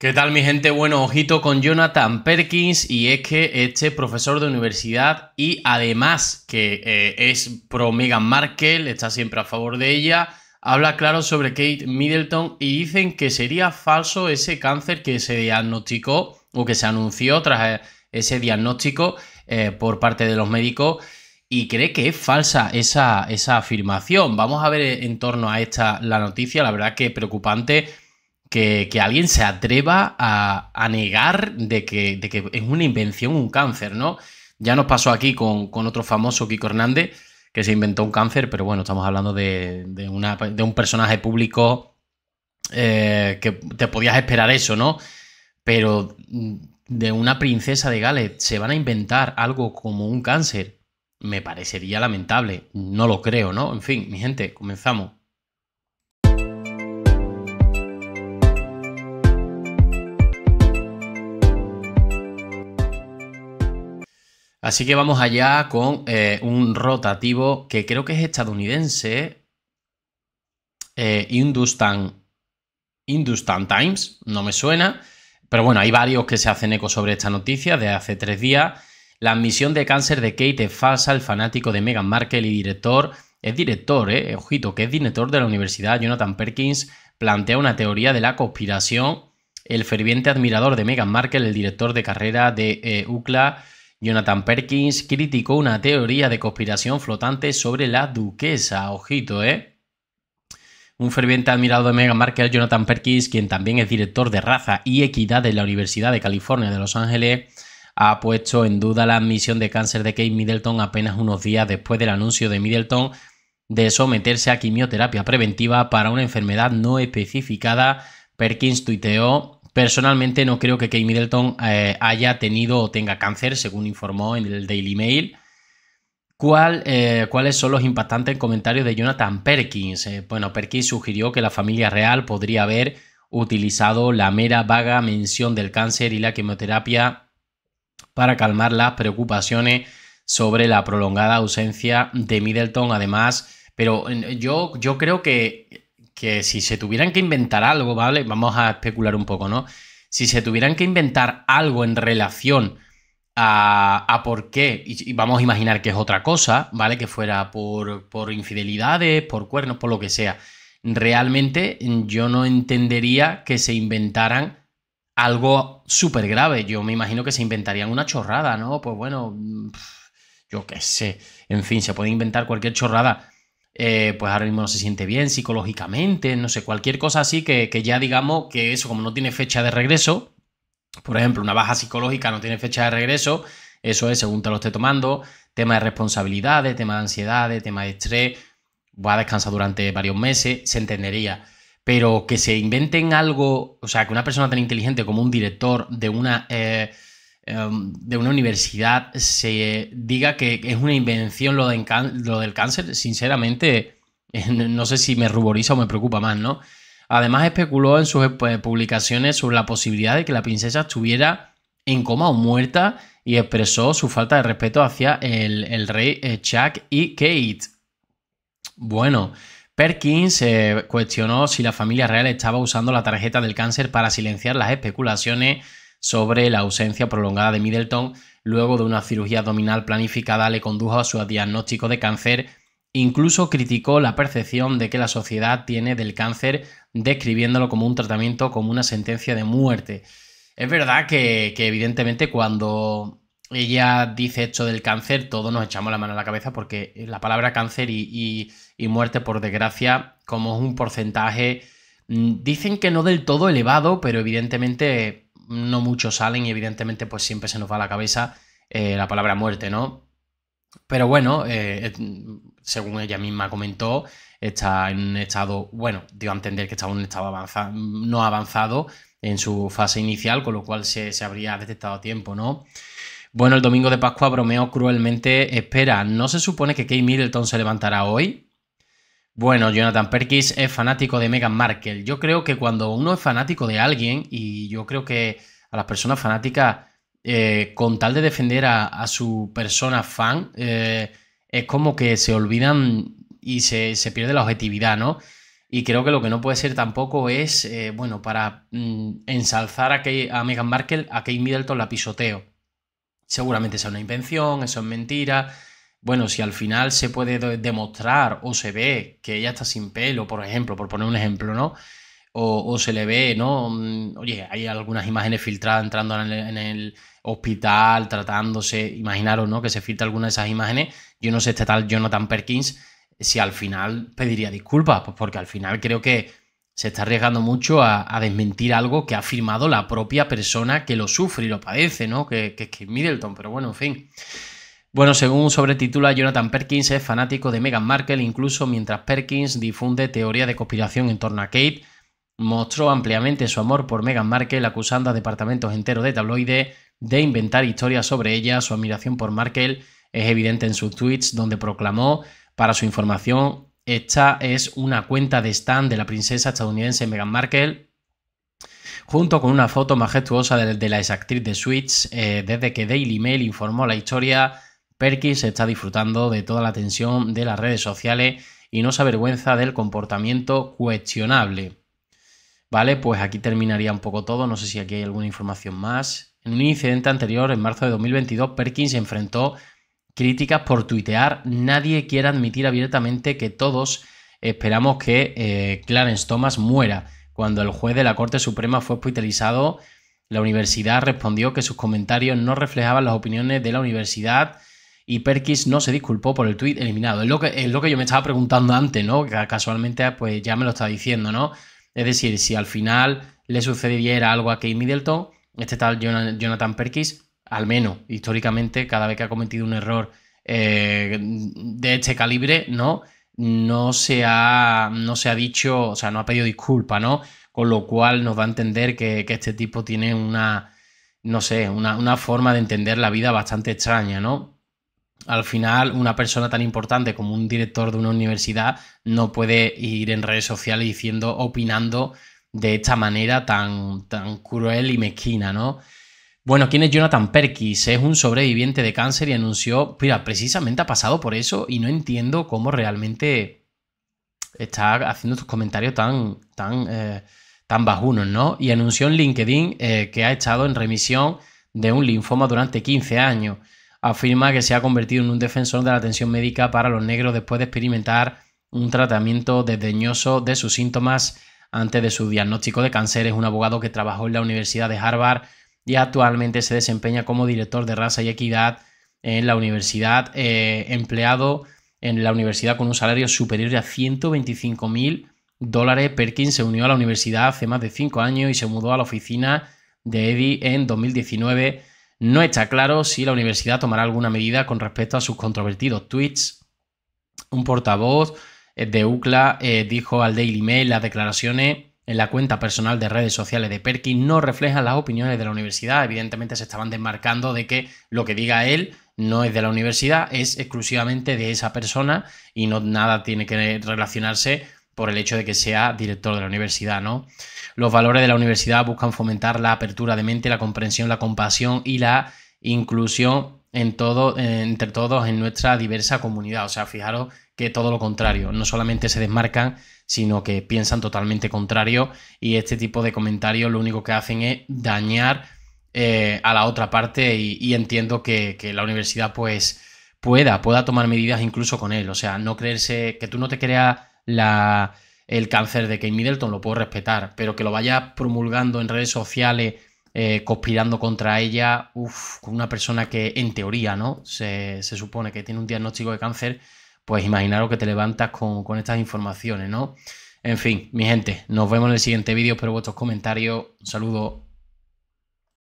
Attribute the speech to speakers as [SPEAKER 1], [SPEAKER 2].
[SPEAKER 1] ¿Qué tal mi gente? Bueno, ojito con Jonathan Perkins y es que este profesor de universidad y además que eh, es pro Meghan Markle, está siempre a favor de ella, habla claro sobre Kate Middleton y dicen que sería falso ese cáncer que se diagnosticó o que se anunció tras eh, ese diagnóstico eh, por parte de los médicos y cree que es falsa esa, esa afirmación. Vamos a ver en torno a esta la noticia, la verdad que preocupante que, alguien se atreva a, negar de que, es una invención un cáncer, ¿no? Ya nos pasó aquí con, otro famoso, Kiko Hernández, que se inventó un cáncer, pero bueno, estamos hablando de, un personaje público eh, que te podías esperar eso, ¿no? Pero mm, de una princesa de Gales se van a inventar algo como un cáncer, me parecería lamentable. No lo creo, ¿no? En fin, mi gente, comenzamos. Así que vamos allá con eh, un rotativo que creo que es estadounidense, eh, Industan Times, no me suena, pero bueno, hay varios que se hacen eco sobre esta noticia de hace tres días. La admisión de cáncer de Kate es falsa, el fanático de Meghan Markle y director, es director, eh, ojito, que es director de la Universidad Jonathan Perkins, plantea una teoría de la conspiración. El ferviente admirador de Meghan Markle, el director de carrera de eh, UCLA, Jonathan Perkins criticó una teoría de conspiración flotante sobre la duquesa. Ojito, ¿eh? Un ferviente admirado de Meghan Markle, Jonathan Perkins, quien también es director de raza y equidad de la Universidad de California de Los Ángeles, ha puesto en duda la admisión de cáncer de Kate Middleton apenas unos días después del anuncio de Middleton de someterse a quimioterapia preventiva para una enfermedad no especificada. Perkins tuiteó Personalmente no creo que Kate Middleton eh, haya tenido o tenga cáncer, según informó en el Daily Mail. ¿Cuál, eh, ¿Cuáles son los impactantes comentarios de Jonathan Perkins? Eh, bueno, Perkins sugirió que la familia real podría haber utilizado la mera vaga mención del cáncer y la quimioterapia para calmar las preocupaciones sobre la prolongada ausencia de Middleton. Además, pero yo, yo creo que que si se tuvieran que inventar algo, ¿vale? Vamos a especular un poco, ¿no? Si se tuvieran que inventar algo en relación a, por qué, y, vamos a imaginar que es otra cosa, ¿vale? Que fuera por, por infidelidades, por cuernos, por lo que sea. Realmente yo no entendería que se inventaran algo súper grave. Yo me imagino que se inventarían una chorrada, ¿no? Pues bueno, yo qué sé. En fin, se puede inventar cualquier chorrada eh, pues ahora mismo no se siente bien psicológicamente, no sé, cualquier cosa así que, que ya digamos que eso, como no tiene fecha de regreso, por ejemplo, una baja psicológica no tiene fecha de regreso, eso es según te lo esté tomando, tema de responsabilidades, tema de ansiedad, tema de estrés, va a descansar durante varios meses, se entendería. Pero que se inventen algo, o sea, que una persona tan inteligente como un director de una eh, Em, de una universidad se diga que es una invención lo, del cáncer, sinceramente eh, no sé si me ruboriza o me preocupa más, ¿no? Además especuló en sus eh, publicaciones sobre la posibilidad de que la princesa estuviera en coma o muerta y expresó su falta de respeto hacia el, rey eh, Chuck y Kate. Bueno, Perkins cuestionó si la familia real estaba usando la tarjeta del cáncer para silenciar las especulaciones sobre la ausencia prolongada de Middleton luego de una cirugía abdominal planificada le condujo a su diagnóstico de cáncer. Incluso criticó la percepción de que la sociedad tiene del cáncer describiéndolo como un tratamiento, como una sentencia de muerte. Es verdad que, evidentemente cuando ella dice esto del cáncer, todos nos echamos la mano a la cabeza porque la palabra cáncer y, y muerte, por desgracia, como es un porcentaje, mm, dicen que no del todo elevado, pero evidentemente no muchos salen y evidentemente pues siempre se nos va a la cabeza eh, la palabra muerte, ¿no? Pero bueno, eh, según ella misma comentó, está en un estado, bueno, dio a entender que estaba en un estado no avanzado en su fase inicial, con lo cual se, se habría detectado a tiempo, ¿no? Bueno, el domingo de Pascua Bromeo cruelmente, espera, ¿no se supone que Kate Middleton se levantará hoy? Bueno, Jonathan Perkins es fanático de Meghan Markle. Yo creo que cuando uno es fanático de alguien, y yo creo que a las personas fanáticas, eh, con tal de defender a, su persona fan, eh, es como que se olvidan y se, pierde la objetividad, ¿no? Y creo que lo que no puede ser tampoco es, eh, bueno, para mm, ensalzar a, a Meghan Markle, a Kate Middleton la pisoteo. Seguramente sea una invención, eso es mentira, bueno, si al final se puede demostrar o se ve que ella está sin pelo, por ejemplo, por poner un ejemplo, ¿no? O, se le ve, ¿no? Mm, oye, hay algunas imágenes filtradas entrando en el, hospital, tratándose, imaginaros, ¿no? Que se filtra alguna de esas imágenes. Yo no sé este tal Jonathan Perkins si al final pediría disculpas, pues porque al final creo que se está arriesgando mucho a, desmentir algo que ha firmado la propia persona que lo sufre y lo padece, ¿no? Que, que es Middleton, pero bueno, en fin. Bueno, según sobretitula Jonathan Perkins, es fanático de Meghan Markle, incluso mientras Perkins difunde teoría de conspiración en torno a Kate, mostró ampliamente su amor por Meghan Markle, acusando a departamentos enteros de tabloide de inventar historias sobre ella. Su admiración por Markle es evidente en sus tweets, donde proclamó, para su información, esta es una cuenta de stand de la princesa estadounidense Meghan Markle, junto con una foto majestuosa de, la exactriz de Switch. Eh, desde que Daily Mail informó la historia, Perkins está disfrutando de toda la tensión de las redes sociales y no se avergüenza del comportamiento cuestionable. Vale, pues aquí terminaría un poco todo, no sé si aquí hay alguna información más. En un incidente anterior, en marzo de 2022, Perkins enfrentó críticas por tuitear, nadie quiere admitir abiertamente que todos esperamos que eh, Clarence Thomas muera. Cuando el juez de la Corte Suprema fue hospitalizado, la universidad respondió que sus comentarios no reflejaban las opiniones de la universidad y Perkins no se disculpó por el tuit eliminado. Es lo, que, lo que yo me estaba preguntando antes, ¿no? Que casualmente pues ya me lo está diciendo, ¿no? Es decir, si al final le sucediera algo a Kate Middleton, este tal Jonathan Perkins, al menos históricamente, cada vez que ha cometido un error eh, de este calibre, ¿no? No se, ha, no se ha dicho, o sea, no ha pedido disculpa, ¿no? Con lo cual nos va a entender que, este tipo tiene una, no sé, una, una forma de entender la vida bastante extraña, ¿no? al final una persona tan importante como un director de una universidad no puede ir en redes sociales diciendo, opinando de esta manera tan, tan cruel y mezquina, ¿no? Bueno, ¿quién es Jonathan Perkins? Es un sobreviviente de cáncer y anunció, mira, precisamente ha pasado por eso y no entiendo cómo realmente está haciendo sus comentarios tan, tan, eh, tan bajunos, ¿no? Y anunció en LinkedIn eh, que ha estado en remisión de un linfoma durante 15 años afirma que se ha convertido en un defensor de la atención médica para los negros después de experimentar un tratamiento desdeñoso de sus síntomas antes de su diagnóstico de cáncer. Es un abogado que trabajó en la Universidad de Harvard y actualmente se desempeña como director de raza y equidad en la universidad, eh, empleado en la universidad con un salario superior a 125 mil dólares. Perkins se unió a la universidad hace más de cinco años y se mudó a la oficina de Eddie en 2019 no está claro si la universidad tomará alguna medida con respecto a sus controvertidos tweets. Un portavoz eh, de UCLA eh, dijo al Daily Mail las declaraciones en la cuenta personal de redes sociales de Perkins no reflejan las opiniones de la universidad. Evidentemente se estaban desmarcando de que lo que diga él no es de la universidad, es exclusivamente de esa persona y no nada tiene que relacionarse por el hecho de que sea director de la universidad, ¿no? Los valores de la universidad buscan fomentar la apertura de mente, la comprensión, la compasión y la inclusión en todo, entre todos en nuestra diversa comunidad. O sea, fijaros que todo lo contrario, no solamente se desmarcan, sino que piensan totalmente contrario y este tipo de comentarios lo único que hacen es dañar eh, a la otra parte y, entiendo que, que, la universidad pues pueda, pueda tomar medidas incluso con él. O sea, no creerse que tú no te creas el cáncer de Kate Middleton, lo puedo respetar, pero que lo vaya promulgando en redes sociales, eh, conspirando contra ella, uff, con una persona que en teoría, ¿no? Se, supone que tiene un diagnóstico de cáncer, pues imaginaros que te levantas con, con estas informaciones, ¿no? En fin, mi gente, nos vemos en el siguiente vídeo, espero vuestros comentarios, un saludo.